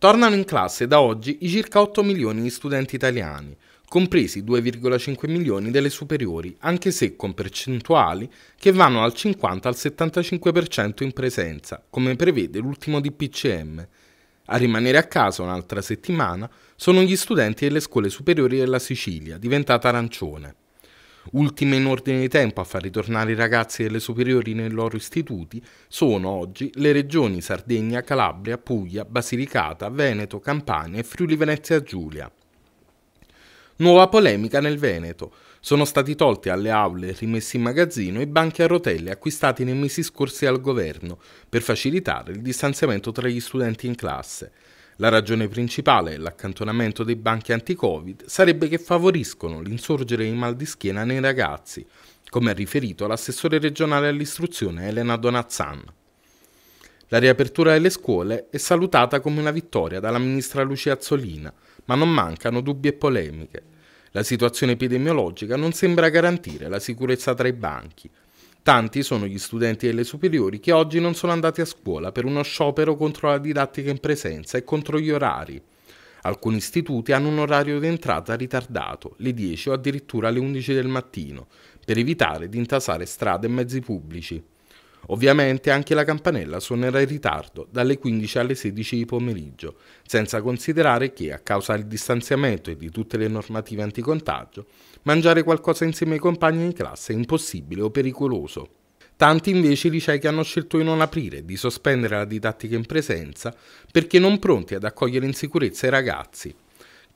Tornano in classe da oggi i circa 8 milioni di studenti italiani, compresi 2,5 milioni delle superiori, anche se con percentuali che vanno dal 50 al 75% in presenza, come prevede l'ultimo DPCM. A rimanere a casa un'altra settimana sono gli studenti delle scuole superiori della Sicilia, diventata arancione. Ultime in ordine di tempo a far ritornare i ragazzi delle superiori nei loro istituti sono oggi le regioni Sardegna, Calabria, Puglia, Basilicata, Veneto, Campania e Friuli Venezia Giulia. Nuova polemica nel Veneto. Sono stati tolti alle aule, rimessi in magazzino, i banchi a rotelle acquistati nei mesi scorsi al governo per facilitare il distanziamento tra gli studenti in classe. La ragione principale, l'accantonamento dei banchi anti-Covid, sarebbe che favoriscono l'insorgere di mal di schiena nei ragazzi, come ha riferito l'assessore regionale all'istruzione Elena Donazzan. La riapertura delle scuole è salutata come una vittoria dalla ministra Lucia Azzolina, ma non mancano dubbi e polemiche. La situazione epidemiologica non sembra garantire la sicurezza tra i banchi, Tanti sono gli studenti delle superiori che oggi non sono andati a scuola per uno sciopero contro la didattica in presenza e contro gli orari. Alcuni istituti hanno un orario di entrata ritardato, le 10 o addirittura le 11 del mattino, per evitare di intasare strade e mezzi pubblici. Ovviamente anche la campanella suonerà in ritardo, dalle 15 alle 16 di pomeriggio, senza considerare che, a causa del distanziamento e di tutte le normative anticontagio, mangiare qualcosa insieme ai compagni in classe è impossibile o pericoloso. Tanti invece i licei che hanno scelto di non aprire di sospendere la didattica in presenza perché non pronti ad accogliere in sicurezza i ragazzi,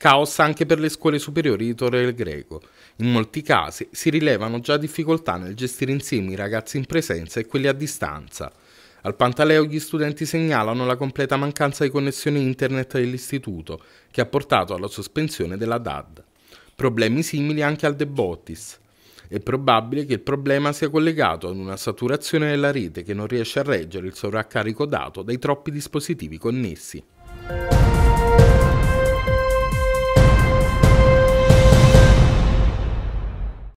Caos anche per le scuole superiori di Torre del Greco. In molti casi si rilevano già difficoltà nel gestire insieme i ragazzi in presenza e quelli a distanza. Al Pantaleo gli studenti segnalano la completa mancanza di connessione internet dell'istituto, che ha portato alla sospensione della DAD. Problemi simili anche al De Bottis. È probabile che il problema sia collegato ad una saturazione della rete che non riesce a reggere il sovraccarico dato dai troppi dispositivi connessi.